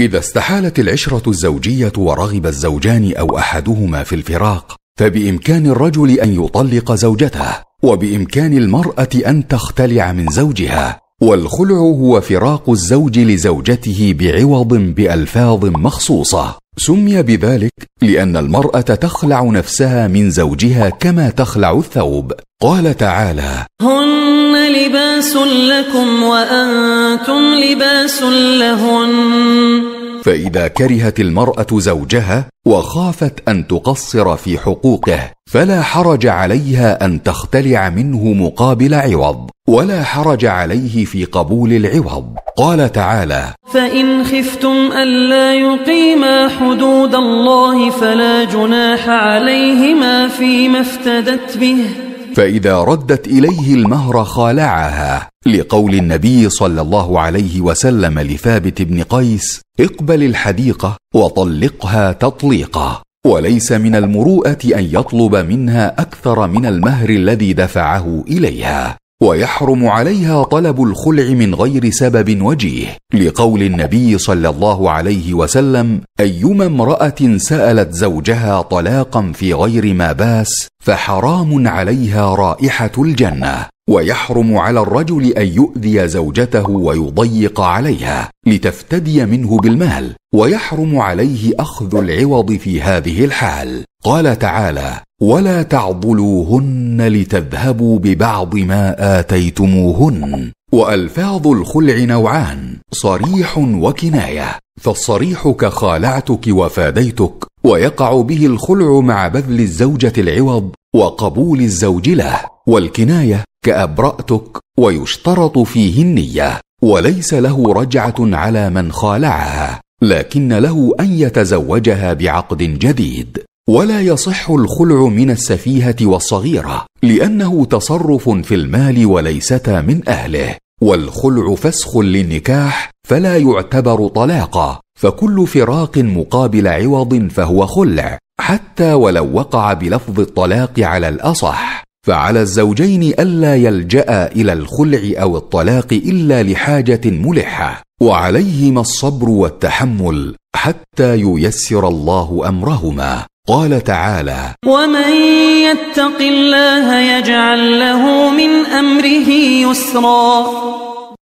اذا استحالت العشره الزوجيه ورغب الزوجان او احدهما في الفراق فبامكان الرجل ان يطلق زوجته وبامكان المراه ان تختلع من زوجها والخلع هو فراق الزوج لزوجته بعوض بالفاظ مخصوصه سمي بذلك لان المراه تخلع نفسها من زوجها كما تخلع الثوب قال تعالى هن لباس لكم وأنتم لباس لهن فإذا كرهت المرأة زوجها وخافت أن تقصر في حقوقه فلا حرج عليها أن تختلع منه مقابل عوض ولا حرج عليه في قبول العوض قال تعالى فإن خفتم ألا يقيما حدود الله فلا جناح عليهما فيما افتدت به فاذا ردت اليه المهر خالعها لقول النبي صلى الله عليه وسلم لثابت بن قيس اقبل الحديقه وطلقها تطليقا وليس من المروءه ان يطلب منها اكثر من المهر الذي دفعه اليها ويحرم عليها طلب الخلع من غير سبب وجيه لقول النبي صلى الله عليه وسلم ايما امراه سالت زوجها طلاقا في غير ما باس فحرام عليها رائحه الجنه ويحرم على الرجل ان يؤذي زوجته ويضيق عليها لتفتدي منه بالمال ويحرم عليه اخذ العوض في هذه الحال قال تعالى ولا تعضلوهن لتذهبوا ببعض ما اتيتموهن والفاظ الخلع نوعان صريح وكنايه فالصريح كخالعتك وفاديتك ويقع به الخلع مع بذل الزوجه العوض وقبول الزوج له والكنايه كابراتك ويشترط فيه النيه وليس له رجعه على من خالعها لكن له ان يتزوجها بعقد جديد ولا يصح الخلع من السفيهه والصغيره لانه تصرف في المال وليستا من اهله والخلع فسخ للنكاح فلا يعتبر طلاقا فكل فراق مقابل عوض فهو خلع حتى ولو وقع بلفظ الطلاق على الاصح فعلى الزوجين الا يلجا الى الخلع او الطلاق الا لحاجه ملحه وعليهما الصبر والتحمل حتى ييسر الله امرهما قال تعالى ومن يتق الله يجعل له من امره يسرا